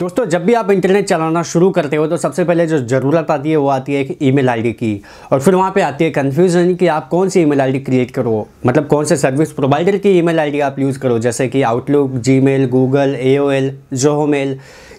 दोस्तों जब भी आप इंटरनेट चलाना शुरू करते हो तो सबसे पहले जो ज़रूरत आती है वो आती है एक ईमेल आईडी की और फिर वहाँ पे आती है कन्फ्यूज़न कि आप कौन सी ईमेल आईडी क्रिएट करो मतलब कौन से सर्विस प्रोवाइडर की ईमेल आईडी आप यूज़ करो जैसे कि Outlook Gmail Google AOL Zoho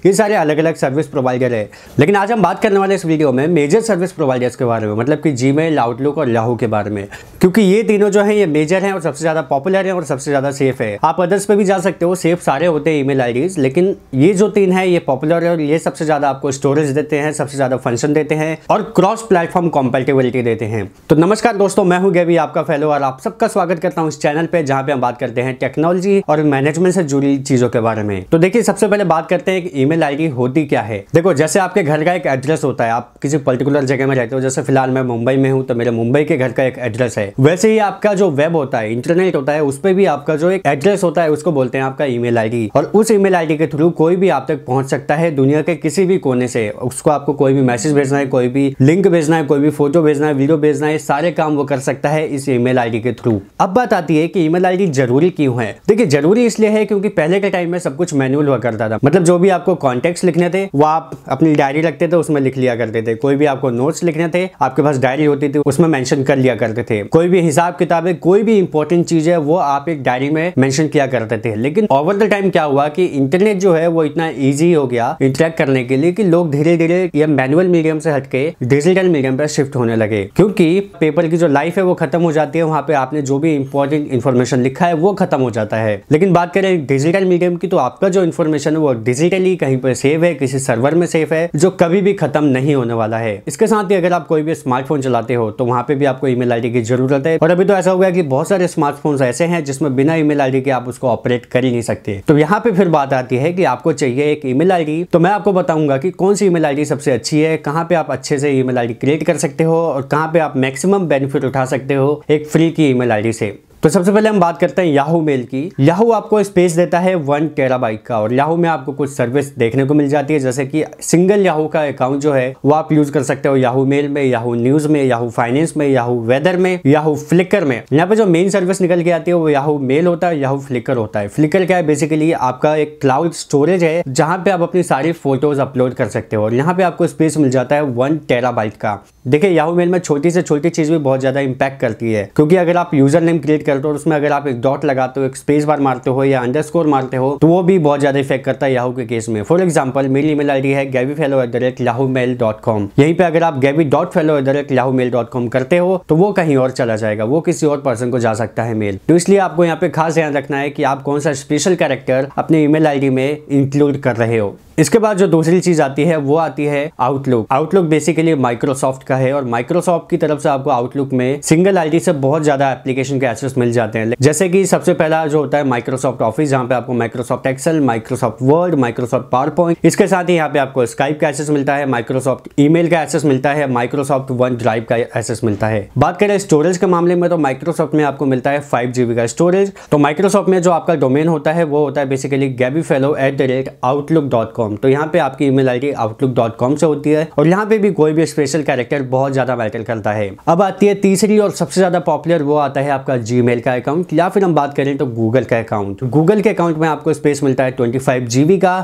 ये सारे अलग अलग सर्विस प्रोवाइडर है लेकिन आज हम बात करने वाले इस वीडियो में मेजर सर्विस प्रोवाइडर्स के बारे में मतलब कि मेल आउटलुक और लाहू के बारे में क्योंकि ये तीनों जो है ये मेजर हैं और सबसे ज़्यादा पॉपुलर हैं और सबसे ज़्यादा सेफ है आप अदर्स पे भी जा सकते हो सेफ सारे होते हैं ई मेल लेकिन ये जो तीन है है ये पॉपुलर है और ये सबसे ज़्यादा आपको स्टोरेज देते हैं सबसे ज़्यादा फंक्शन देते हैं और क्रॉस प्लेटफॉर्म कॉम्पेटेबिलिटी देते हैं तो नमस्कार दोस्तों मैं हूँ गेवी आपका फेलो और आप सबका स्वागत करता हूँ इस चैनल पर जहाँ पे हम बात करते हैं टेक्नोलॉजी और मैनेजमेंट से जुड़ी चीज़ों के बारे में तो देखिए सबसे पहले बात करते हैं ई मेल आई होती क्या है देखो जैसे आपके घर का एक एड्रेस होता है आप किसी पर्टिकुलर जगह में रहते हो जैसे फिलहाल मैं मुंबई में हूँ तो मेरे मुंबई के घर का एक एड्रेस है वैसे ही आपका जो वेब होता है इंटरनेट होता है उस पर भी आपका जो एक एड्रेस होता है उसको बोलते हैं आपका ई मेल और उस ई मेल के थ्रू कोई भी आप तक पहुंच पहुंच सकता है दुनिया के किसी भी कोने से उसको आपको कोई भी मैसेज भेजना है कोई भी लिंक भेजना है कोई भी फोटो भेजना है वीडियो भेजना है सारे काम वो कर सकता है इस ईमेल आईडी के थ्रू अब बात आती है कि ईमेल आईडी जरूरी क्यों है देखिए जरूरी इसलिए है क्योंकि पहले के टाइम में सब कुछ मैनुअल हुआ करता था मतलब जो भी आपको कॉन्टेक्ट लिखने थे वो आप अपनी डायरी रखते थे उसमें लिख लिया करते थे कोई भी आपको नोट्स लिखने थे आपके पास डायरी होती थी उसमें मेंशन कर लिया करते थे कोई भी हिसाब किताब है कोई भी इंपॉर्टेंट चीज है वो आप एक डायरी में मेंशन किया करते थे लेकिन ओवर द टाइम क्या हुआ कि इंटरनेट जो है वो इतना ईजी इजी हो गया इंटरेक्ट करने के लिए कि लोग धीरे धीरे ये मैनुअल मीडियम से हटके डिजिटल मीडियम पर शिफ्ट होने लगे क्योंकि पेपर की जो लाइफ है वो खत्म हो जाती है वहाँ पे आपने जो भी इंपॉर्टेंट इन्फॉर्मेशन लिखा है वो खत्म हो जाता है लेकिन बात करें डिजिटल मीडियम की तो आपका जो इन्फॉर्मेशन है वो डिजिटली कहीं पर सेव है किसी सर्वर में सेफ है जो कभी भी खत्म नहीं होने वाला है इसके साथ ही अगर आप कोई भी स्मार्टफोन चलाते हो तो वहाँ पे भी आपको ईमेल आईडी की जरूरत है और अभी तो ऐसा हो गया कि बहुत सारे स्मार्टफोन ऐसे हैं जिसमें बिना ईमेल आईडी के आप उसको ऑपरेट कर ही नहीं सकते तो यहाँ पे फिर बात आती है कि आपको चाहिए एक ईमेल आईडी तो मैं आपको बताऊंगा कि कौन सी ईमेल आईडी सबसे अच्छी है कहाँ पे आप अच्छे से ईमेल आईडी क्रिएट कर सकते हो और कहाँ पे आप मैक्सिमम बेनिफिट उठा सकते हो एक फ्री की ईमेल आईडी से तो सबसे पहले हम बात करते हैं याहू मेल की याहू आपको स्पेस देता है वन टेराबाइट का और याहू में आपको कुछ सर्विस देखने को मिल जाती है जैसे कि सिंगल याहू का अकाउंट जो है वो आप यूज कर सकते हो याहू मेल में याहू न्यूज में याहू फाइनेंस में याहू वेदर में याहू फ्लिकर में यहाँ पे जो मेन सर्विस निकल के आती है वो याहू मेल होता है याहू फ्लिकर होता है फ्लिकर क्या है बेसिकली आपका एक क्लाउड स्टोरेज है जहाँ पे आप अपनी सारी फोटोज अपलोड कर सकते हो और यहाँ पे आपको स्पेस मिल जाता है वन टेराबाइट का देखिए याहू मेल में छोटी से छोटी चीज़ भी बहुत ज़्यादा इंपैक्ट करती है क्योंकि अगर आप यूजर नेम क्रिएट करते हो और उसमें अगर आप एक डॉट लगाते हो एक स्पेस बार मारते हो या अंडर मारते हो तो वो भी बहुत ज़्यादा इफेक्ट करता है याहू के केस में फॉर एग्जाम्पल मेरी ईमेल आई है Gaby fellow at the rate Yahoo mail dot com यहीं पर अगर आप Gaby dot fellow at the rate Yahoo mail dot com करते हो तो वो कहीं और चला जाएगा वो किसी और पर्सन को जा सकता है मेल तो इसलिए आपको यहाँ पे खास ध्यान रखना है कि आप कौन सा स्पेशल कैरेक्टर अपने ईमेल आईडी में इंक्लूड कर रहे हो इसके बाद जो दूसरी चीज आती है वो आती है आउटलुक आउटलुक बेसिकली माइक्रोसॉफ्ट का है और माइक्रोसॉफ्ट की तरफ से आपको आउटलुक में सिंगल आईडी से बहुत ज्यादा एप्लीकेशन के एक्सेस मिल जाते हैं जैसे कि सबसे पहला जो होता है माइक्रोसॉफ्ट ऑफिस जहाँ पे आपको Microsoft Excel Microsoft Word Microsoft PowerPoint इसके साथ ही यहाँ पे आपको स्काइप का एक्सेस मिलता है माइक्रोसॉफ्ट ईमेल का एक्सेस मिलता है माइक्रोसॉफ्ट वन ड्राइव का एक्सेस मिलता है बात करें स्टोरेज के मामले में तो माइक्रोसॉफ्ट में आपको मिलता है फाइव का स्टोरेज तो माइक्रोसॉफ्ट में जो आपका डोमेन होता है वो होता है basically Gaby fellow at the rate Outlook dot com तो यहाँ पे आपकी email I D Outlook dot com से होती है और यहाँ पे भी कोई भी स्पेशल कैरेक्टर मैटर बहुत ज़्यादा मैटर करता है अब आती है तीसरी और सबसे ज़्यादा पॉपुलर वो आता है आपका जी का अकाउंट या फिर हम बात करें तो गूगल का अकाउंट गूगल के अकाउंट में आपको स्पेस मिलता है ट्वेंटी का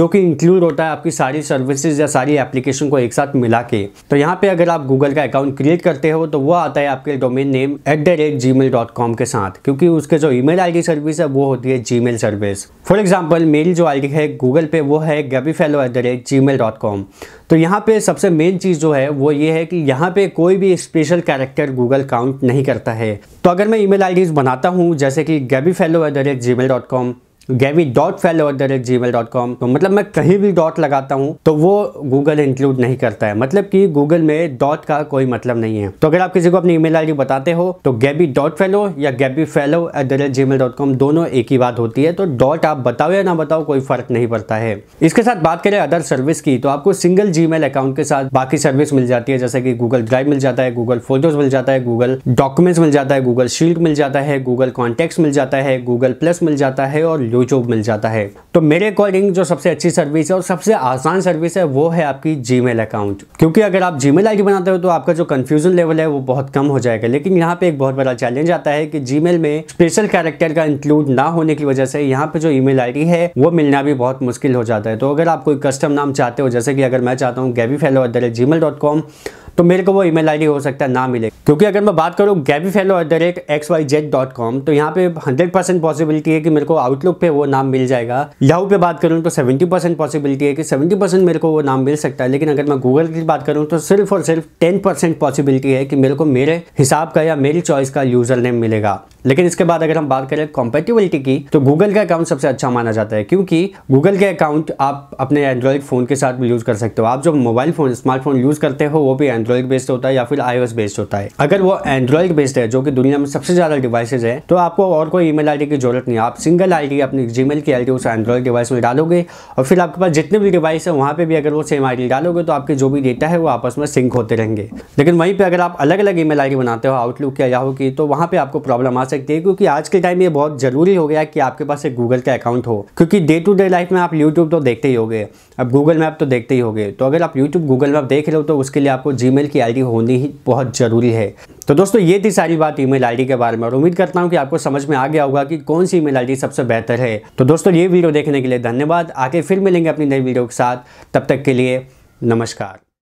जो कि इंक्लूड होता है आपकी सारी सर्विसेज या सारी एप्लीकेशन को एक साथ मिला के तो यहाँ पे अगर आप गूगल का अकाउंट क्रिएट करते हो तो वो आता है आपके डोमेन नेम एट के साथ क्योंकि उसके जो ईमेल आईडी सर्विस है वो होती है जीमेल सर्विस फॉर एग्जाम्पल मेरी जो आई डी है गूगल पे वो है Gaby fellow at the rate Gmail dot com तो यहाँ पे सबसे मेन चीज़ जो है वो ये है कि यहाँ पे कोई भी स्पेशल कैरेक्टर गूगल काउंट नहीं करता है तो अगर मैं ईमेल आईडीज़ बनाता हूँ जैसे कि Gaby fellow at the rate Gmail dot com Gaby dot fellow at the rate Gmail dot com तो मतलब मैं कहीं भी डॉट लगाता हूँ तो वो गूगल इंक्लूड नहीं करता है मतलब कि गूगल में डॉट का कोई मतलब नहीं है तो अगर आप किसी को अपनी ईमेल आईडी बताते हो तो गैबी डॉट फेलो या Gaby fellow at the rate Gmail dot com दोनों एक ही बात होती है तो डॉट आप बताओ या ना बताओ कोई फर्क नहीं पड़ता है इसके साथ बात करें अदर सर्विस की तो आपको सिंगल जी मेल अकाउंट के साथ बाकी सर्विस मिल जाती है जैसे कि गूगल ड्राइव मिल जाता है गूगल फोटोज मिल जाता है गूगल डॉक्यूमेंट्स मिल जाता है गूगल शील्ड मिल जाता है गूगल कॉन्टेक्ट मिल जाता है गूगल प्लस मिल जाता है और यूट्यूब मिल जाता है तो मेरे अकॉर्डिंग जो सबसे अच्छी सर्विस है और सबसे आसान सर्विस है वो है आपकी जी अकाउंट क्योंकि अगर आप जी मेल बनाते हो तो आपका जो कन्फ्यूजन लेवल है वो बहुत कम हो जाएगा लेकिन यहाँ पे एक बहुत बड़ा चैलेंज आता है कि जी में स्पेशल कैरेक्टर का इंक्लूड ना होने की वजह से यहाँ पे जो ई मेल है वो मिलना भी बहुत मुश्किल हो जाता है तो अगर आप कोई कस्टम नाम चाहते हो जैसे कि अगर मैं चाहता हूँ गैवी फैलो तो मेरे को वो ईमेल आईडी हो सकता है ना मिले क्योंकि अगर मैं बात करूँ Gaby fellow at the rate X Y Z dot com तो यहाँ पे हंड्रेड परसेंट पॉसिबिलिटी है कि मेरे को आउटलुक पे वो नाम मिल जाएगा याहू पे बात करूँ तो सेवेंटी परसेंट पॉसिबिलिटी है कि सेवेंटी परसेंट मेरे को वो नाम मिल सकता है लेकिन अगर मैं गूगल की बात करूँ तो सिर्फ और सिर्फ टेन परसेंट पॉसिबिलिटी है कि मेरे को मेरे हिसाब का या मेरी चॉइस का यूजर नेम मिलेगा लेकिन इसके बाद अगर हम बात करें कॉम्पेटिबिलिटी की तो गूगल का अकाउंट सबसे अच्छा माना जाता है क्योंकि गूगल के अकाउंट आप अपने एंड्रॉयड फ़ोन के साथ यूज़ कर सकते हो आप जो मोबाइल फ़ोन स्मार्टफोन यूज़ करते हो वो भी एंड्रॉइड एंड्रॉइड बेस्ड होता है या फिर आईओएस बेस्ड होता है अगर वो एंड्रॉइड बेस्ड है जो कि दुनिया में सबसे ज्यादा डिवाइसेज है तो आपको और कोई ईमेल आईडी की जरूरत नहीं आप सिंगल आईडी अपनी जीमेल की आईडी उस एंड्रॉइड डिवाइस में डालोगे और फिर आपके पास जितने भी डिवाइस है वहाँ पर भी अगर वो सेम आई डालोगे तो आपके जो भी डेटा है वो आपस में सिंक होते रहेंगे लेकिन वहीं पर अगर आप अलग अलग ई मेल बनाते हो आउटलुक या याहू की तो वहाँ पर आपको प्रॉब्लम आ सकती है क्योंकि आज के टाइम ये बहुत जरूरी हो गया कि आपके पास एक गूगल का अकाउंट हो क्योंकि डे टू डे लाइफ में आप यूट्यूब तो देखते ही हो अब गूगल मैप तो देखते ही हो तो अगर आप यूट्यूब गूगल मैप देख रहे हो तो उसके लिए आपको जी मेल की आईडी होनी ही बहुत ज़रूरी है तो दोस्तों ये थी सारी बात ईमेल आईडी के बारे में और उम्मीद करता हूँ कि आपको समझ में आ गया होगा कि कौन सी ईमेल आईडी सबसे बेहतर है तो दोस्तों ये वीडियो देखने के लिए धन्यवाद आके फिर मिलेंगे अपनी नई वीडियो के साथ तब तक के लिए नमस्कार